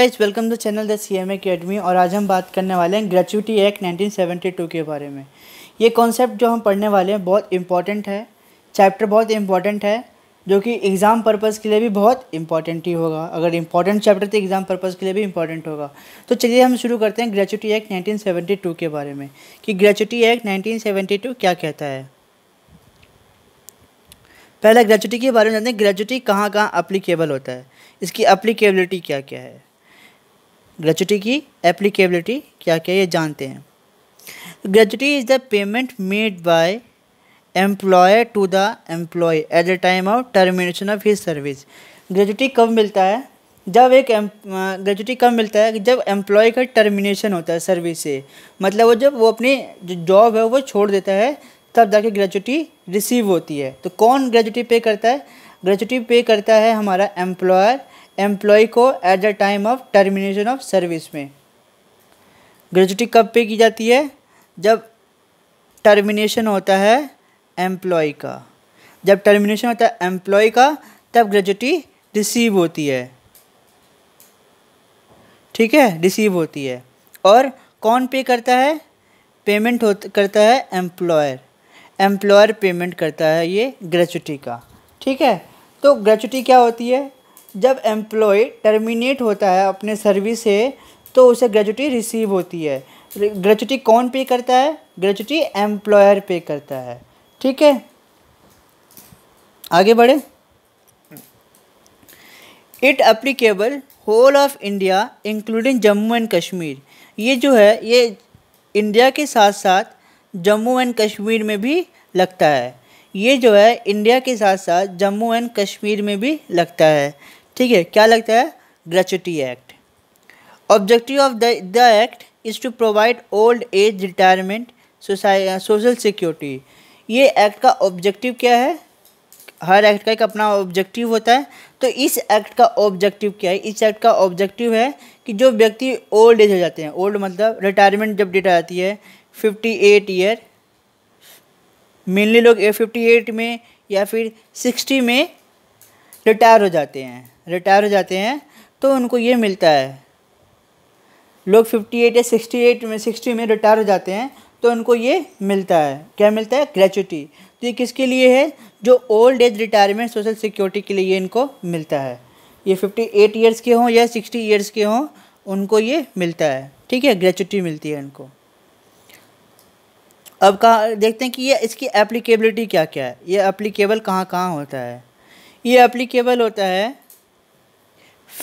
guys welcome to channel the C M academy और आज हम बात करने वाले हैं ग्रेचुटी एक्ट 1972 के बारे में ये कॉन्सेप्ट जो हम पढ़ने वाले हैं बहुत इंपॉर्टेंट है चैप्टर बहुत इंपॉर्टेंट है जो कि एग्ज़ाम पर्पज़ के लिए भी बहुत इंपॉर्टेंट ही होगा अगर इंपॉर्टेंट चैप्टर तो एग्ज़ाम पर्पज़ के लिए भी इंपॉर्टेंट होगा तो चलिए हम शुरू करते हैं ग्रेचुटी एक्ट टू के बारे में कि ग्रेचुटी एक्ट टू क्या कहता है पहला ग्रेचुटी के बारे में जानते हैं ग्रेचुटी कहाँ कहाँ अप्लीकेबल होता है इसकी अप्लीकेबलिटी क्या क्या है ग्रेचुटी की एप्लीकेबिलिटी क्या क्या ये जानते हैं gratuity is the payment made by employer to the employee at the time of termination of his service gratuity कब मिलता है जब एक ग्रेचुटी कब मिलता है जब एम्प्लॉय का टर्मिनेशन होता है सर्विस से मतलब वो जब वो अपनी जो जॉब है वो छोड़ देता है तब जाके ग्रेचुटी रिसीव होती है तो कौन ग्रेचुटी पे करता है ग्रेचुटी पे करता है हमारा एम्प्लॉयर एम्प्लॉय को at the time of termination of service में ग्रेजुटी कब पे की जाती है जब टर्मिनेशन होता है एम्प्लॉय का जब टर्मिनेशन होता है एम्प्लॉय का तब ग्रेजुटी रिसीव होती है ठीक है रिसीव होती है और कौन पे करता है पेमेंट हो करता है एम्प्लॉयर एम्प्लॉयर पेमेंट करता है ये ग्रेचुटी का ठीक है तो ग्रेचुटी क्या होती है जब एम्प्लॉय टर्मिनेट होता है अपने सर्विस से तो उसे ग्रेजुटी रिसीव होती है ग्रेजुटी कौन पे करता है ग्रेजुटी एम्प्लॉयर पे करता है ठीक है आगे बढ़े it applicable whole of India including Jammu and Kashmir ये जो है ये इंडिया के साथ साथ जम्मू एंड कश्मीर में भी लगता है ये जो है इंडिया के साथ साथ जम्मू एंड कश्मीर में भी लगता है ठीक है क्या लगता है gratuity act objective of the act is to provide old age retirement social security ये एक्ट का ऑब्जेक्टिव क्या है हर एक्ट का एक अपना ऑब्जेक्टिव होता है तो इस एक्ट का ऑब्जेक्टिव क्या है इस एक्ट का ऑब्जेक्टिव है कि जो व्यक्ति ओल्ड एज हो जाते हैं ओल्ड मतलब रिटायरमेंट जब डेट आ जाती है फिफ्टी एट ईयर मेनली लोग फिफ्टी एट में या फिर सिक्सटी में रिटायर हो जाते हैं रिटायर हो जाते हैं तो उनको ये मिलता है लोग 58 या एट में सिक्सटी में रिटायर हो जाते हैं तो उनको ये मिलता है क्या मिलता है ग्रेचुटी तो ये किसके लिए है जो old age retirement social security के लिए इनको मिलता है ये 58 ईयर्स के हों या 60 ईयर्स के हों उनको ये मिलता है ठीक है ग्रेचुटी मिलती है इनको अब कहाँ देखते हैं कि ये इसकी एप्लीकेबिलिटी क्या क्या है ये एप्लीकेबल कहाँ कहाँ होता है ये एप्लीकेबल होता है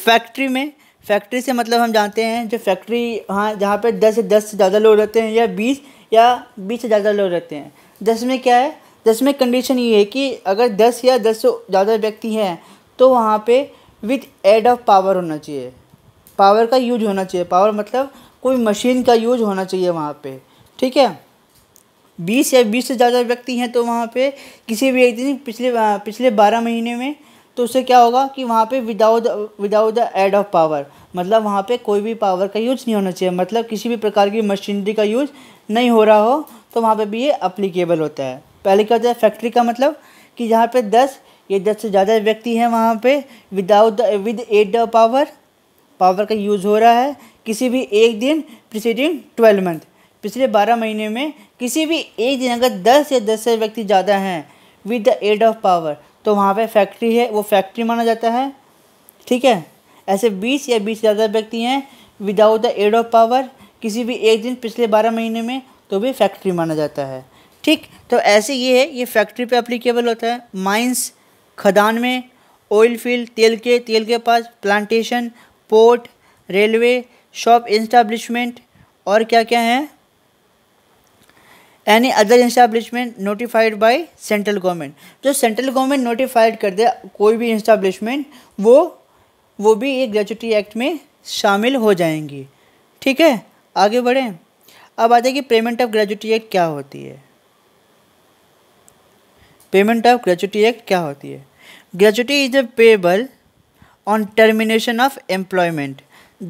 फैक्ट्री में फैक्ट्री से मतलब हम जानते हैं जो फैक्ट्री हाँ जहाँ पे दस से दस से ज़्यादा लोग रहते हैं या बीस या बीस से ज़्यादा लोग रहते हैं दस में क्या है दस में कंडीशन ये है कि अगर दस या दस से ज़्यादा व्यक्ति हैं तो वहाँ पे विथ एड ऑफ पावर होना चाहिए पावर का यूज होना चाहिए पावर मतलब कोई मशीन का यूज होना चाहिए वहाँ पे ठीक है बीस या बीस से ज़्यादा व्यक्ति हैं तो वहाँ पे किसी भी एक दिन पिछले पिछले बारह महीने में तो उससे क्या होगा कि वहाँ पे without without the aid of power मतलब वहाँ पे कोई भी पावर का यूज़ नहीं होना चाहिए मतलब किसी भी प्रकार की मशीनरी का यूज़ नहीं हो रहा हो तो वहाँ पे भी ये अप्लीकेबल होता है पहले क्या होता है फैक्ट्री का मतलब कि जहाँ पे दस ये दस से ज़्यादा व्यक्ति हैं वहाँ पर without with aid power power का यूज़ हो रहा है किसी भी एक दिन प्रिसीडिंग ट्वेल्व मंथ पिछले बारह महीने में किसी भी एक दिन अगर दस या दस से व्यक्ति ज़्यादा हैं with the aid of power तो वहाँ पे फैक्ट्री है वो फैक्ट्री माना जाता है ठीक है ऐसे बीस या बीस ज़्यादा व्यक्ति हैं without the aid of power किसी भी एक दिन पिछले बारह महीने में तो भी फैक्ट्री माना जाता है ठीक तो ऐसे ये है ये फैक्ट्री पे अप्लीकेबल होता है माइंस खदान में ऑयल फील्ड तेल के तेल के पास plantation port railway shop establishment और क्या क्या हैं any other establishment notified by central government जो सेंट्रल गवर्नमेंट नोटिफाइड कर दे कोई भी इंस्टाब्लिशमेंट वो वो भी एक ग्रेचुटी एक्ट में शामिल हो जाएंगी ठीक है आगे बढ़ें अब आते हैं कि पेमेंट ऑफ ग्रेचुटी एक्ट क्या होती है पेमेंट ऑफ ग्रेचुटी एक्ट क्या होती है gratuity is a payable on termination of employment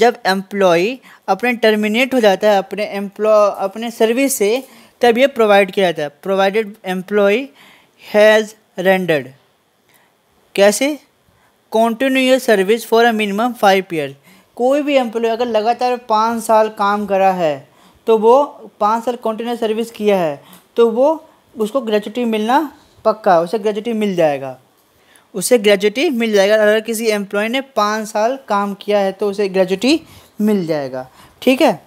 जब एम्प्लॉय अपने टर्मिनेट हो जाता है अपने एम्प्लॉ अपने सर्विस से तब ये प्रोवाइड किया जाता है प्रोवाइडेड एम्प्लॉय हैज़ रेंडर्ड कैसे continue service for a minimum five year कोई भी एम्प्लॉय अगर लगातार पाँच साल काम करा है तो वो पाँच साल कॉन्टिन्यूस सर्विस किया है तो वो उसको ग्रेजुटी मिलना पक्का उसे ग्रेजुटी मिल जाएगा उसे ग्रेजुटी मिल जाएगा अगर किसी एम्प्लॉय ने पाँच साल काम किया है तो उसे ग्रेजुटी मिल जाएगा ठीक है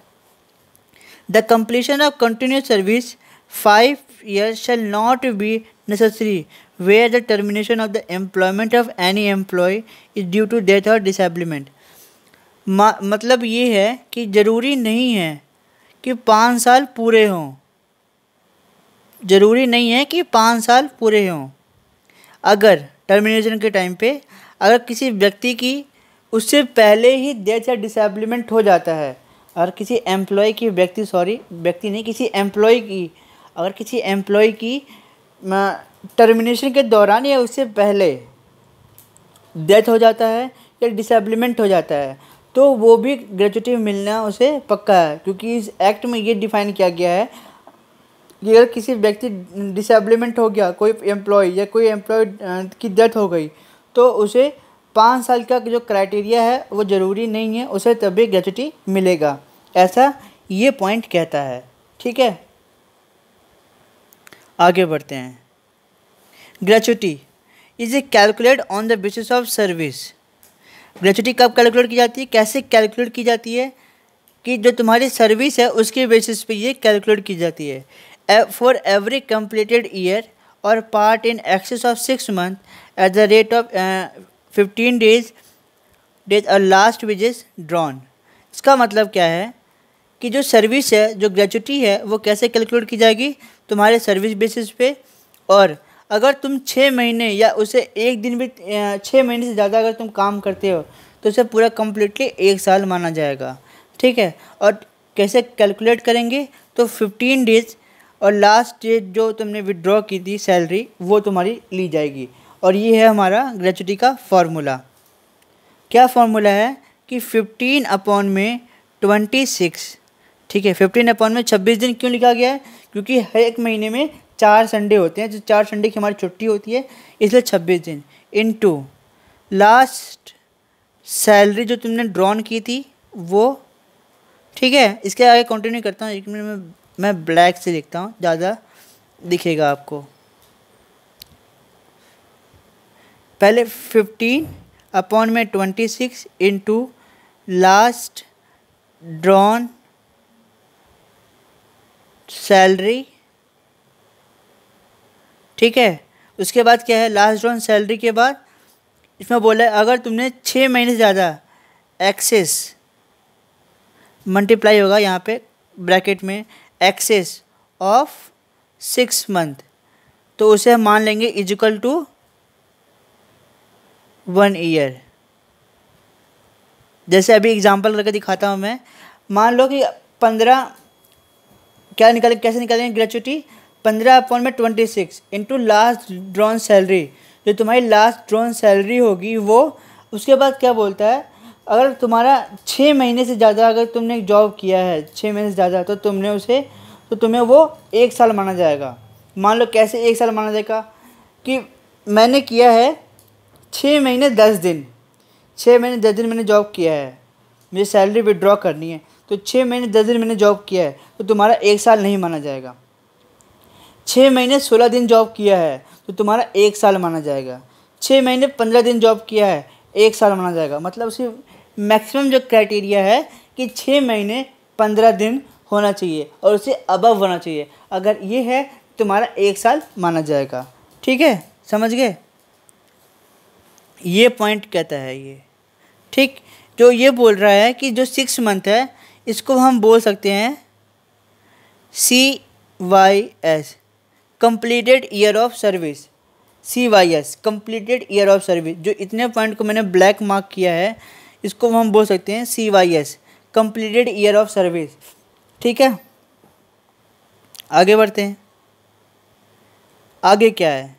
The completion of continuous service five years shall not be necessary where the termination of the employment of any employee is due to death or disablement मतलब ये है कि ज़रूरी नहीं है कि पाँच साल पूरे हों ज़रूरी नहीं है कि पाँच साल पूरे हों अगर टर्मिनेशन के टाइम पे अगर किसी व्यक्ति की उससे पहले ही डेथ या डिसेबलमेंट हो जाता है अगर किसी एम्प्लॉय की व्यक्ति सॉरी व्यक्ति नहीं किसी एम्प्लॉय की अगर किसी एम्प्लॉय की टर्मिनेशन के दौरान या उससे पहले डेथ हो जाता है या डिसेबलमेंट हो जाता है तो वो भी ग्रेचुटी मिलना उसे पक्का है क्योंकि इस एक्ट में ये डिफाइन किया गया है कि अगर किसी व्यक्ति डिसेबलमेंट हो गया कोई एम्प्लॉय या कोई एम्प्लॉय की डेथ हो गई तो उसे पाँच साल का जो क्राइटेरिया है वो ज़रूरी नहीं है उसे तभी ग्रेचुटी मिलेगा ऐसा ये पॉइंट कहता है ठीक है आगे बढ़ते हैं gratuity is a calculate on the basis of service gratuity कब कैलकुलेट की जाती है कैसे कैलकुलेट की जाती है कि जो तुम्हारी सर्विस है उसके बेसिस पे ये कैलकुलेट की जाती है फॉर एवरी कंप्लीटेड ईयर और part in excess of six month at the rate of fifteen days days और लास्ट विज इज़ ड्रॉन इसका मतलब क्या है कि जो सर्विस है जो ग्रेचुटी है वो कैसे कैलकुलेट की जाएगी तुम्हारे सर्विस बेसिस पे और अगर तुम छः महीने या उसे एक दिन भी छः महीने से ज़्यादा अगर तुम काम करते हो तो उसे पूरा कम्प्लीटली एक साल माना जाएगा ठीक है और कैसे कैलकुलेट करेंगे तो फिफ्टीन डेज और लास्ट डेट जो तुमने विड्रॉ की थी सैलरी वो तुम्हारी ली जाएगी और ये है हमारा ग्रेचुटी का फार्मूला क्या फार्मूला है कि फिफ्टीन अपॉन में ट्वेंटी सिक्स ठीक है फिफ्टीन अपॉन में छब्बीस दिन क्यों लिखा गया है क्योंकि हर एक महीने में चार संडे होते हैं जो चार संडे की हमारी छुट्टी होती है इसलिए छब्बीस दिन इन टू लास्ट सैलरी जो तुमने ड्रॉन की थी वो ठीक है इसके आगे कंटिन्यू करता हूँ एक मिनट में मैं ब्लैक से लिखता हूँ ज़्यादा दिखेगा आपको पहले फिफ्टीन अपॉन में twenty six into last drawn salary ठीक है उसके बाद क्या है लास्ट ड्रॉन सैलरी के बाद इसमें बोला है अगर तुमने छः महीने से ज़्यादा एक्सेस मल्टीप्लाई होगा यहाँ पे ब्रैकेट में एक्सेस ऑफ सिक्स मंथ तो उसे हम मान लेंगे इजिकल टू वन ईयर जैसे अभी एग्जांपल करके दिखाता हूँ मैं मान लो कि पंद्रह क्या निकल कैसे निकालेंगे ग्रेचुटी पंद्रह अपॉन में twenty six into last drawn salary जो तुम्हारी लास्ट ड्रॉन सैलरी होगी वो उसके बाद क्या बोलता है अगर तुम्हारा छः महीने से ज़्यादा अगर तुमने जॉब किया है छः महीने से ज़्यादा तो तुमने उसे तो तुम्हें वो एक साल माना जाएगा मान लो कैसे एक साल माना जाएगा कि मैंने किया है छः महीने दस दिन छः महीने दस दिन मैंने जॉब किया है मुझे सैलरी विड्रॉ करनी है तो छः महीने दस दिन मैंने जॉब किया है तो तुम्हारा एक साल नहीं माना जाएगा छः महीने सोलह दिन जॉब किया है तो तुम्हारा एक साल माना जाएगा छः महीने पंद्रह दिन जॉब किया है एक साल माना जाएगा मतलब उसकी मैक्सिमम जो क्राइटेरिया है कि छः महीने पंद्रह दिन होना चाहिए और उसे अबव होना चाहिए अगर ये है तुम्हारा एक साल माना जाएगा ठीक है समझ गए ये पॉइंट कहता है ये ठीक जो ये बोल रहा है कि जो सिक्स मंथ है इसको हम बोल सकते हैं C Y S completed year of service C Y S completed year of service जो इतने पॉइंट को मैंने ब्लैक मार्क किया है इसको हम बोल सकते हैं C Y S completed year of service ठीक है आगे बढ़ते हैं आगे क्या है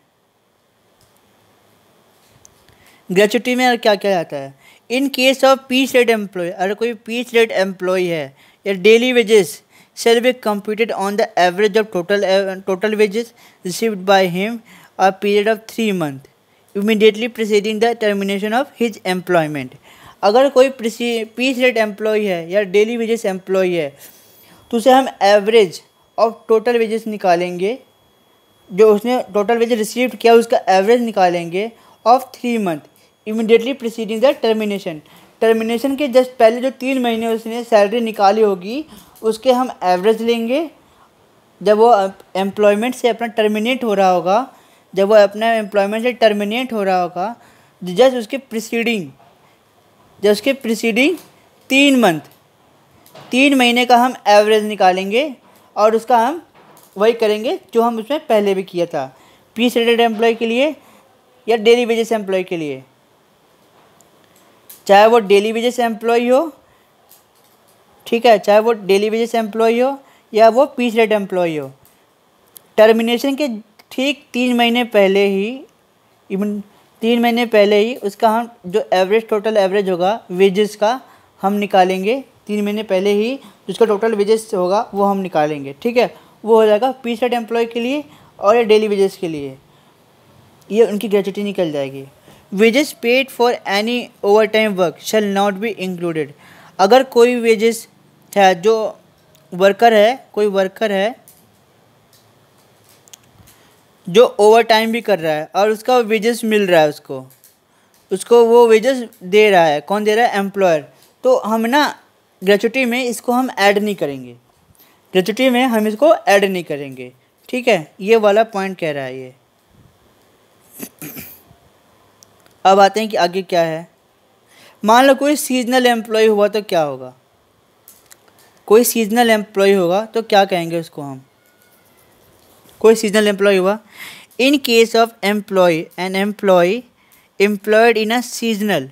ग्रेचुटी में क्या क्या आता है in case of piece rate employee अगर कोई पीस रेट एम्प्लॉय है या daily wages shall be computed on the average of total total wages wages by him a period of three month immediately preceding the termination of his employment अगर कोई piece rate employee है या daily wages employ है तो उसे हम average of total wages निकालेंगे जो उसने टोटल वेजेस रिसीव किया उसका एवरेज निकालेंगे of three month immediately preceding the termination termination के जस्ट पहले जो तीन महीने उसने सैलरी निकाली होगी उसके हम एवरेज लेंगे जब वो एम्प्लॉयमेंट से अपना टर्मिनेट हो रहा होगा जब वो अपना एम्प्लॉयमेंट से टर्मिनेट हो रहा होगा जस्ट उसके प्रिसीडिंग जब उसके प्रिसीडिंग तीन मंथ तीन महीने का हम एवरेज निकालेंगे और उसका हम वही करेंगे जो हम उसमें पहले भी किया था पी सेटेड एम्प्लॉय के लिए या डेली वेजेस एम्प्लॉय के लिए चाहे वो डेली वेजेस एम्प्लॉय हो ठीक है चाहे वो डेली वेजेस एम्प्लॉय हो या वो पीस रेट एम्प्लॉय हो टर्मिनेशन के ठीक तीन महीने पहले ही इवन तीन महीने पहले ही उसका हम जो एवरेज टोटल एवरेज होगा वेजेस का हम निकालेंगे तीन महीने पहले ही जिसका टोटल वेजेस होगा वो हम निकालेंगे ठीक है वो हो जाएगा पीस रेट एम्प्लॉय के लिए और ये डेली वेजेस के लिए ये उनकी ग्रेचुटी निकल जाएगी wages paid for any overtime work shall not be included अगर कोई वेजेस है जो वर्कर है कोई वर्कर है जो ओवर टाइम भी कर रहा है और उसका वेजेस मिल रहा है उसको उसको वो वेजेस दे रहा है कौन दे रहा है एम्प्लॉयर तो हम ना ग्रेचुटी में इसको हम ऐड नहीं करेंगे ग्रेचुटी में हम इसको ऐड नहीं करेंगे ठीक है ये वाला पॉइंट कह रहा है ये अब आते हैं कि आगे क्या है मान लो कोई सीजनल एम्प्लॉय हुआ तो क्या होगा कोई सीजनल एम्प्लॉय होगा तो क्या कहेंगे उसको हम कोई सीजनल एम्प्लॉय हुआ in case of employee an employee employed in a seasonal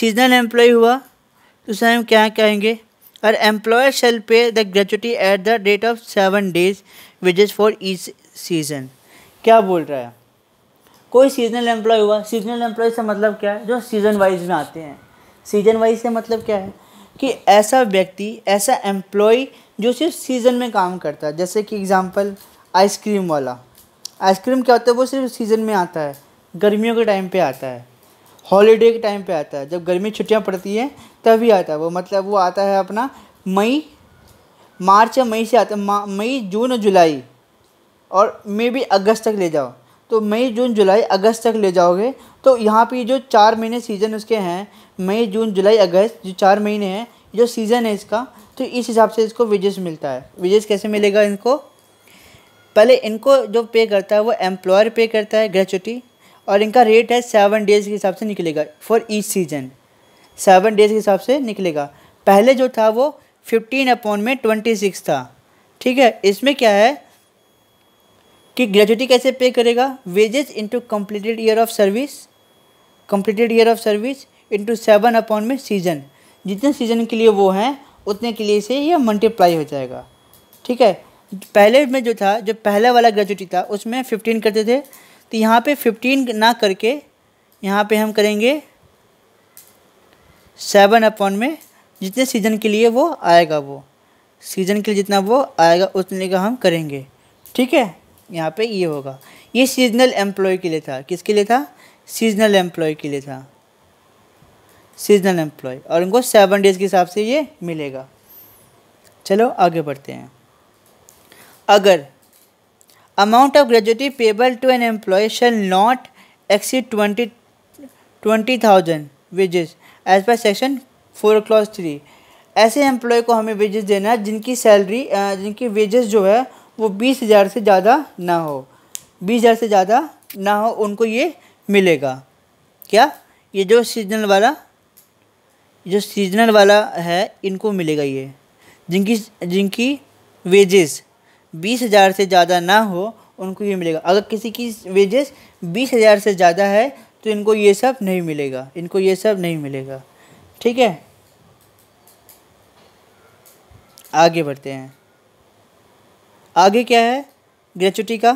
seasonal employee हुआ तो उसे हम क्या कहेंगे और employee shall pay the gratuity at the date of seven days wage is for each season क्या बोल रहा है कोई सीजनल एम्प्लॉय हुआ सीजनल एम्प्लॉय से मतलब क्या है जो सीज़न वाइज में आते हैं सीजन वाइज से मतलब क्या है कि ऐसा व्यक्ति ऐसा एम्प्लॉय जो सिर्फ सीज़न में काम करता है जैसे कि एग्ज़ाम्पल आइसक्रीम वाला आइसक्रीम क्या होता है वो सिर्फ सीज़न में आता है गर्मियों के टाइम पे आता है हॉलीडे के टाइम पे आता है जब गर्मी छुट्टियां पड़ती हैं तभी आता है वो मतलब वो आता है अपना मई मार्च या मई से आता है मई जून और जुलाई और मे भी अगस्त तक ले जाओ तो मई जून जुलाई अगस्त तक ले जाओगे तो यहाँ पे जो चार महीने सीज़न उसके हैं मई जून जुलाई अगस्त जो चार महीने हैं जो सीज़न है इसका तो इस हिसाब से इसको विजेस मिलता है विजेस कैसे मिलेगा इनको पहले इनको जो पे करता है वो एम्प्लॉयर पे करता है ग्रेचुटी और इनका रेट है सेवन डेज़ के हिसाब से निकलेगा for each season seven days के हिसाब से निकलेगा पहले जो था वो फिफ्टीन अपॉन में ट्वेंटी सिक्स था ठीक है इसमें क्या है कि ग्रेजुटी कैसे पे करेगा wages into completed year of service completed year of service into seven upon में सीजन जितने सीजन के लिए वो हैं उतने के लिए से यह मल्टीप्लाई हो जाएगा ठीक है पहले में जो था जो पहले वाला ग्रेजुटी था उसमें फिफ्टीन करते थे तो यहाँ पे फिफ्टीन ना करके यहाँ पे हम करेंगे सेवन अपॉन में जितने सीज़न के लिए वो आएगा वो सीज़न के लिए जितना वो आएगा उतने का हम करेंगे ठीक है यहाँ पे ये होगा ये सीजनल एम्प्लॉय के लिए था किसके लिए था सीजनल एम्प्लॉय के लिए था सीजनल एम्प्लॉय और उनको सेवन डेज़ के हिसाब से ये मिलेगा चलो आगे बढ़ते हैं अगर amount of gratuity payable to an employee shall not exceed twenty twenty thousand wages as per section four class three ऐसे एम्प्लॉय को हमें वेजेस देना है जिनकी सैलरी जिनकी वेजेस जो है वो बीस हज़ार से ज़्यादा ना हो बीस हज़ार से ज़्यादा ना हो उनको ये मिलेगा क्या ये जो सीजनल वाला जो सीजनल वाला है इनको मिलेगा ये जिनकी जिनकी वेजेस बीस हज़ार से ज़्यादा ना हो उनको ये मिलेगा अगर किसी की वेजेस बीस हज़ार से ज़्यादा है तो इनको ये सब नहीं मिलेगा इनको ये सब नहीं मिलेगा ठीक है आगे बढ़ते हैं आगे क्या है ग्रेचुटी का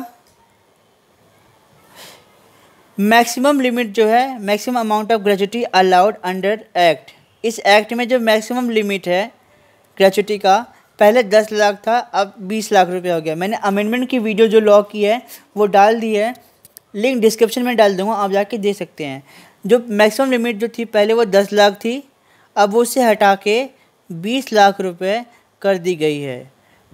मैक्सिमम लिमिट जो है maximum amount of gratuity allowed under act इस एक्ट में जो मैक्सिमम लिमिट है ग्रेचुटी का पहले दस लाख था अब बीस लाख रुपए हो गया मैंने अमेंडमेंट की वीडियो जो लॉ की है वो डाल दी है लिंक डिस्क्रिप्शन में डाल दूंगा आप जाके देख सकते हैं जो मैक्सिमम लिमिट जो थी पहले वो दस लाख थी अब उससे उसे हटा के बीस लाख रुपये कर दी गई है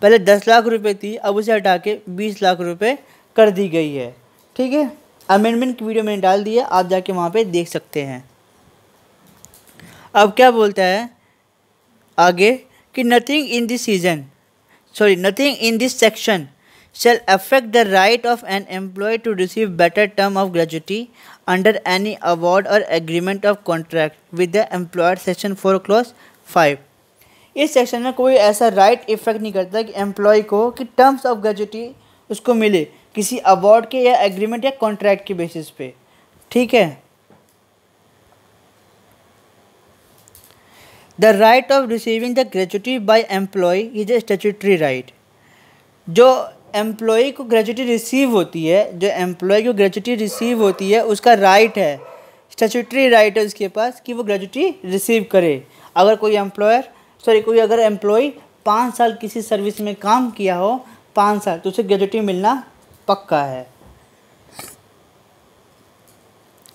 पहले दस लाख रुपए थी अब उसे हटा के बीस लाख रुपए कर दी गई है ठीक है अमेंडमेंट की वीडियो मैंने डाल दी है आप जाके वहाँ पे देख सकते हैं अब क्या बोलता है आगे कि nothing in this season sorry nothing in this section shall affect the right of an employee to receive better term of gratuity under any award और agreement of contract with the employer section four clause five इस सेक्शन में कोई ऐसा right effect नहीं करता कि employ को कि टर्म्स ऑफ ग्रेजुटी उसको मिले किसी अवार्ड के या एग्रीमेंट या कॉन्ट्रैक्ट के बेसिस पे ठीक है the right of receiving the gratuity by employee is a statutory right जो एम्प्लॉय को ग्रेजुटी रिसीव होती है जो एम्प्लॉय को ग्रेजुटी रिसीव होती है उसका राइट है स्टेचुटरी राइट है उसके पास कि वो ग्रेजुटी रिसीव करे अगर कोई एम्प्लॉयर सॉरी कोई अगर एम्प्लॉय पाँच साल किसी सर्विस में काम किया हो पाँच साल तो उसे ग्रेजुटी मिलना पक्का है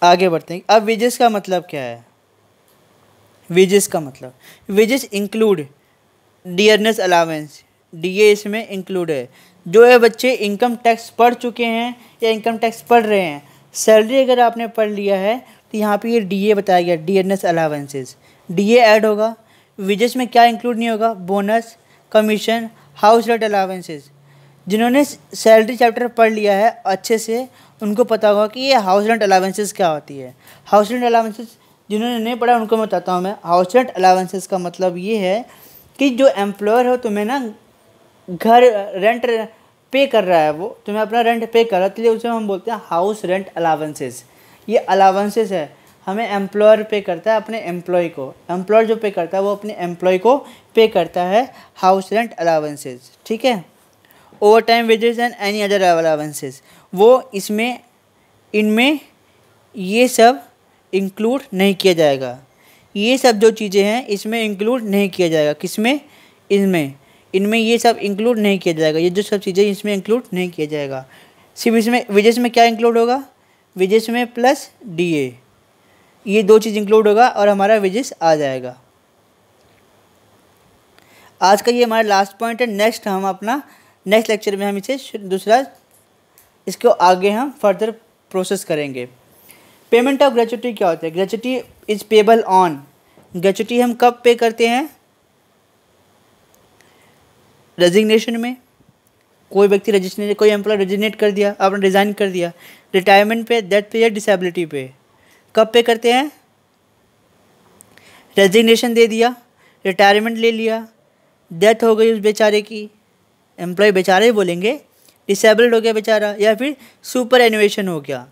आगे बढ़ते हैं अब विजेस का मतलब क्या है विजेस का मतलब wages include dearness allowance D A इसमें इंक्लूड है जो ये बच्चे इनकम टैक्स पढ़ चुके हैं या इनकम टैक्स पढ़ रहे हैं सैलरी अगर आपने पढ़ लिया है तो यहाँ पे ये डी ए बताया गया D N S allowances D A add होगा विजेस में क्या इंक्लूड नहीं होगा bonus commission house rate allowances जिन्होंने सैलरी चैप्टर पढ़ लिया है अच्छे से उनको पता होगा कि ये हाउस रेंट अलावेंसेज क्या होती है हाउस रेंट अलावेंसेज जिन्होंने नहीं पढ़ा उनको मैं बताता हूँ मैं हाउस रेंट अलावेंसेज का मतलब ये है कि जो एम्प्लॉयर हो तुम्हें ना घर रेंट पे कर रहा है वो तुम्हें अपना रेंट पे कर रहा है इसलिए तो उसे हम बोलते हैं हाउस रेंट अलावेंसेज ये अलावेंसेज है हमें एम्प्लॉयर पे करता है अपने एम्प्लॉय को एम्प्लॉयर जो पे करता है वो अपने एम्प्लॉय को पे करता है हाउस रेंट अलावेंसेज ठीक है overtime wages and any other allowances वो इसमें इनमें ये सब इंक्लूड नहीं किया जाएगा ये सब जो चीज़ें हैं इसमें इंक्लूड नहीं किया जाएगा किसमें इनमें इनमें ये सब इंक्लूड नहीं किया जाएगा ये जो सब चीज़ें इसमें इंक्लूड नहीं किया जाएगा सिर्फ इसमें विजेस में क्या इंक्लूड होगा विजेस में प्लस डीए ये दो चीज़ इंक्लूड होगा और हमारा विजिस आ जाएगा आज का ये हमारा लास्ट पॉइंट है नेक्स्ट हम अपना नेक्स्ट लेक्चर में हम इसे दूसरा इसको आगे हम फर्दर प्रोसेस करेंगे पेमेंट ऑफ ग्रेचुटी क्या होता है gratuity is payable on gratuity हम कब पे करते हैं रेजिग्नेशन में कोई व्यक्ति रजिस्ट्रेट कोई एम्प्लॉय रेजिग्नेट कर दिया आपने रिज़ाइन कर दिया रिटायरमेंट पे डेथ पे या डिसेबिलिटी पे कब पे करते हैं रेजिग्नेशन दे दिया रिटायरमेंट ले लिया डेथ हो गई उस बेचारे की एम्प्लॉय बेचारे बोलेंगे डिसेबल्ड हो गया बेचारा या फिर सुपर एनोवेशन हो गया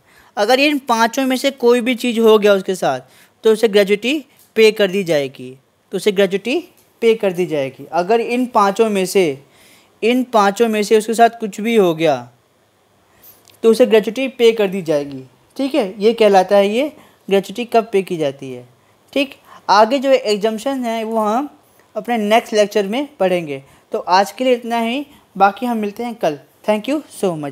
अगर इन पाँचों में से कोई भी चीज़ हो गया उसके साथ तो उसे ग्रेजुटी पे कर दी जाएगी तो उसे ग्रेजुटी पे कर दी जाएगी अगर इन पाँचों में से इन पाँचों में से उसके साथ कुछ भी हो गया तो उसे ग्रेजुटी पे कर दी जाएगी ठीक है ये कहलाता है ये ग्रेचुटी कब पे की जाती है ठीक आगे जो एग्जम्पन है वो हम अपने नेक्स्ट लेक्चर में पढ़ेंगे तो आज के लिए इतना ही बाकी हम मिलते हैं कल थैंक यू सो मच